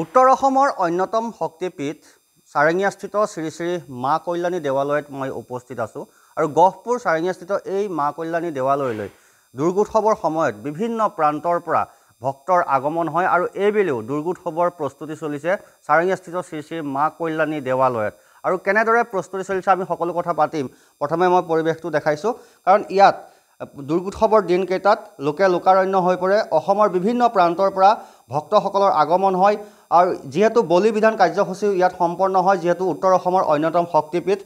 উত্তৰ অসমৰ অন্যতম শক্তিপীঠ চাৰেঙীয়াস্থিত শ্ৰী শ্ৰী মা কল্যাণী দেৱালয়ত মই উপস্থিত আছোঁ আৰু গহপুৰ চাৰেঙীয়াস্থিত এই মা কল্যাণী দেৱালয়লৈ দুৰ্গোৎসৱৰ সময়ত বিভিন্ন প্ৰান্তৰ পৰা ভক্তৰ আগমন হয় আৰু এইবেলিও দুৰ্গোৎসৱৰ প্ৰস্তুতি চলিছে চাৰেঙীয়াস্থিত শ্ৰী শ্ৰী মা কল্যাণী দেৱালয়ত আৰু কেনেদৰে প্ৰস্তুতি চলিছে আমি সকলো কথা পাতিম প্ৰথমে মই পৰিৱেশটো দেখাইছোঁ কাৰণ ইয়াত দুৰ্গোৎসৱৰ দিনকেইটাত লোকে লোকাৰণ্য হৈ পৰে অসমৰ বিভিন্ন প্ৰান্তৰ পৰা ভক্তসকলৰ আগমন হয় আৰু যিহেতু বলি বিধান কাৰ্যসূচীও ইয়াত সম্পন্ন হয় যিহেতু উত্তৰ অসমৰ অন্যতম শক্তিপীঠ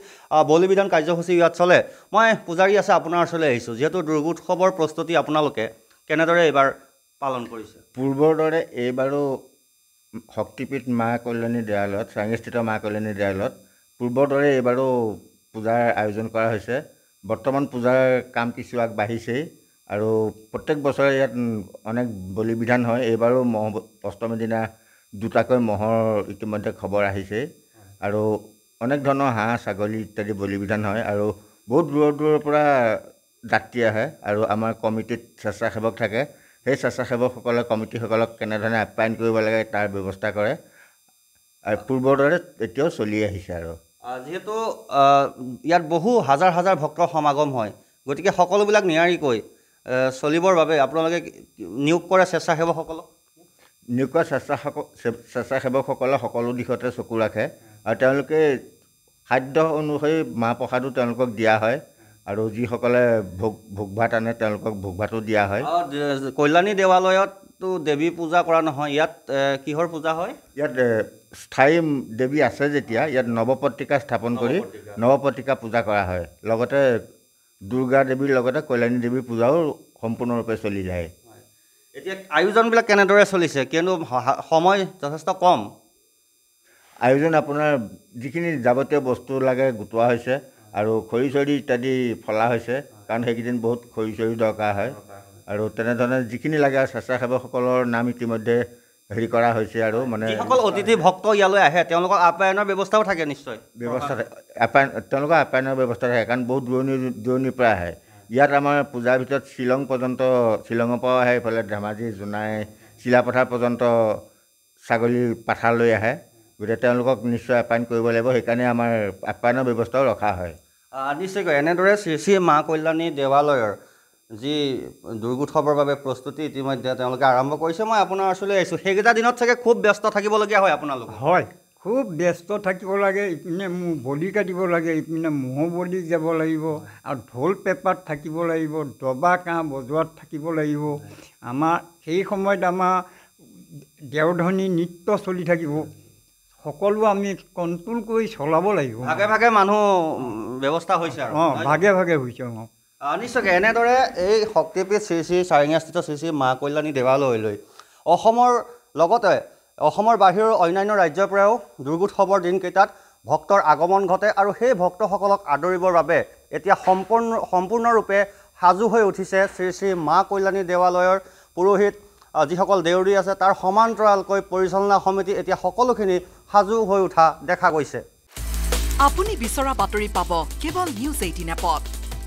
বলি বিধান কাৰ্যসূচীও ইয়াত চলে মই পূজাৰী আছে আপোনাৰ ওচৰলৈ আহিছোঁ যিহেতু দুৰ্গোৎসৱৰ প্ৰস্তুতি আপোনালোকে কেনেদৰে এইবাৰ পালন কৰিছে পূৰ্বৰ দৰে এইবাৰো শক্তিপীঠ মা কল্যাণী দেৱালয়ত চাঙিস্থিত মা কল্যাণী দেৱালয়ত পূৰ্বৰ দৰে এইবাৰো পূজাৰ আয়োজন কৰা হৈছে বৰ্তমান পূজাৰ কাম কিছু আগবাঢ়িছেই আৰু প্ৰত্যেক বছৰে ইয়াত অনেক বলি বিধান হয় এইবাৰো ম'হ অষ্টমীৰ দিনা দুটাকৈ ম'হৰ ইতিমধ্যে খবৰ আহিছে আৰু অনেক ধৰণৰ হাঁহ ছাগলী ইত্যাদি বলি বিধান হয় আৰু বহুত দূৰৰ দূৰৰ পৰা যাত্ৰী আহে আৰু আমাৰ কমিটিত স্বেচ্ছাসেৱক থাকে সেই স্বেচ্ছাসেৱকসকলে কমিটিসকলক কেনেধৰণে আপ্যায়ন কৰিব লাগে তাৰ ব্যৱস্থা কৰে আৰু পূৰ্বৰ দৰে এতিয়াও চলি আহিছে আৰু যিহেতু ইয়াত বহু হাজাৰ হাজাৰ ভক্তৰ সমাগম হয় গতিকে সকলোবিলাক নিয়াৰিকৈ চলিবৰ বাবে আপোনালোকে নিয়োগ কৰে স্বেচ্ছাসেৱকসকলক নিয়োগ কৰা স্বেচ্ছাসক স্বেচ্ছাসেৱকসকলে সকলো দিশতে চকু ৰাখে আৰু তেওঁলোকে খাদ্য অনুসৰি মাহ প্ৰসাদো তেওঁলোকক দিয়া হয় আৰু যিসকলে ভোগ ভোগ ভাত আনে তেওঁলোকক ভোগ ভাতো দিয়া হয় কল্যাণী দেৱালয়ততো দেৱী পূজা কৰা নহয় ইয়াত কিহৰ পূজা হয় ইয়াত স্থায়ী দেৱী আছে যেতিয়া ইয়াত নৱপত্ৰিকা স্থাপন কৰি নৱপত্ৰিকা পূজা কৰা হয় লগতে দুৰ্গা দেৱীৰ লগতে কল্যাণী দেৱীৰ পূজাও সম্পূৰ্ণৰূপে চলি যায় এতিয়া আয়োজনবিলাক কেনেদৰে চলিছে কিয়নো সময় যথেষ্ট কম আয়োজন আপোনাৰ যিখিনি যাৱতীয় বস্তু লাগে গোটোৱা হৈছে আৰু খৰি চৰি ইত্যাদি ফলা হৈছে কাৰণ সেইকেইদিন বহুত খৰি চৰি দৰকাৰ হয় আৰু তেনেধৰণে যিখিনি লাগে স্বেচ্ছাসেৱকসকলৰ নাম ইতিমধ্যে হেৰি কৰা হৈছে আৰু মানে যিসকল অতিথি ভক্ত ইয়ালৈ আহে তেওঁলোকৰ আপ্যায়নৰ ব্যৱস্থাও থাকে নিশ্চয় ব্যৱস্থা থাকে আপ্যায়ন তেওঁলোকৰ আপ্যায়নৰ ব্যৱস্থা থাকে কাৰণ বহুত দূৰণি দূৰণিৰ পৰা আহে ইয়াত আমাৰ পূজাৰ ভিতৰত শ্বিলং পৰ্যন্ত শ্বিলঙৰ পৰাও আহে এইফালে ধেমাজি জোনাই চিলাপথাৰ পৰ্যন্ত ছাগলী পাথাৰলৈ আহে গতিকে তেওঁলোকক নিশ্চয় আপ্যায়ন কৰিব লাগিব সেইকাৰণে আমাৰ আপ্যায়নৰ ব্যৱস্থাও ৰখা হয় নিশ্চয়কৈ এনেদৰে শ্ৰী শ্ৰী মা কল্যাণী দেৱালয়ৰ যি দুৰ্গোৎসৱৰ বাবে প্ৰস্তুতি ইতিমধ্যে তেওঁলোকে আৰম্ভ কৰিছে মই আপোনাৰ ওচৰলৈ আহিছোঁ সেইকেইটা দিনত চাগে খুব ব্যস্ত থাকিবলগীয়া হয় আপোনালোক হয় খুব ব্যস্ত থাকিব লাগে ইপিনে মোৰ বলি কাটিব লাগে ইপিনে মহ বলি যাব লাগিব আৰু ঢোল পেপাত থাকিব লাগিব দবা কাঁহ বজোৱাত থাকিব লাগিব আমাৰ সেই সময়ত আমাৰ দেওধনী নৃত্য চলি থাকিব সকলো আমি কণ্ট্ৰল কৰি চলাব লাগিব ভাগে ভাগে মানুহ ব্যৱস্থা হৈছে আৰু অঁ ভাগে ভাগে হৈছে অঁ নিশ্চয়কৈ এনেদৰে এই শক্তিপীঠ শ্ৰী শ্ৰী চাৰিঙীয়াস্থিত শ্ৰী শ্ৰী মা কল্যাণী দেৱালয়লৈ অসমৰ লগতে অসমৰ বাহিৰৰ অন্যান্য ৰাজ্যৰ পৰাও দুৰ্গোৎসৱৰ দিনকেইটাত ভক্তৰ আগমন ঘটে আৰু সেই ভক্তসকলক আদৰিবৰ বাবে এতিয়া সম্পূৰ্ণ সম্পূৰ্ণৰূপে সাজু হৈ উঠিছে শ্ৰী শ্ৰী মা কল্যাণী দেৱালয়ৰ পুৰোহিত যিসকল দেউৰী আছে তাৰ সমান্তৰালকৈ পৰিচালনা সমিতি এতিয়া সকলোখিনি সাজু হৈ উঠা দেখা গৈছে আপুনি বিচৰা বাতৰি পাব কেৱল নিউজ এইটিন এপত